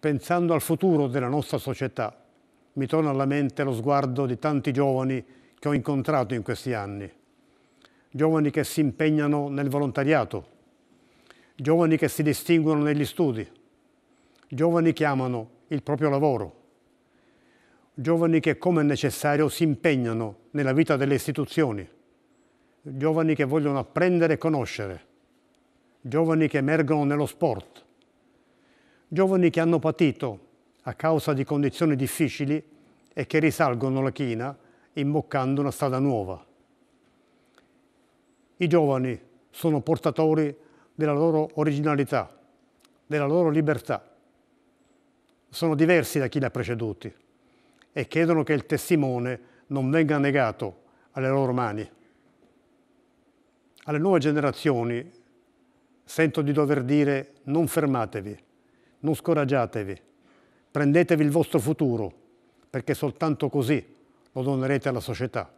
Pensando al futuro della nostra società, mi torna alla mente lo sguardo di tanti giovani che ho incontrato in questi anni. Giovani che si impegnano nel volontariato, giovani che si distinguono negli studi, giovani che amano il proprio lavoro, giovani che come necessario si impegnano nella vita delle istituzioni, giovani che vogliono apprendere e conoscere, giovani che emergono nello sport, giovani che hanno patito a causa di condizioni difficili e che risalgono la china imboccando una strada nuova. I giovani sono portatori della loro originalità, della loro libertà. Sono diversi da chi li ha preceduti e chiedono che il testimone non venga negato alle loro mani. Alle nuove generazioni sento di dover dire non fermatevi non scoraggiatevi, prendetevi il vostro futuro, perché soltanto così lo donerete alla società.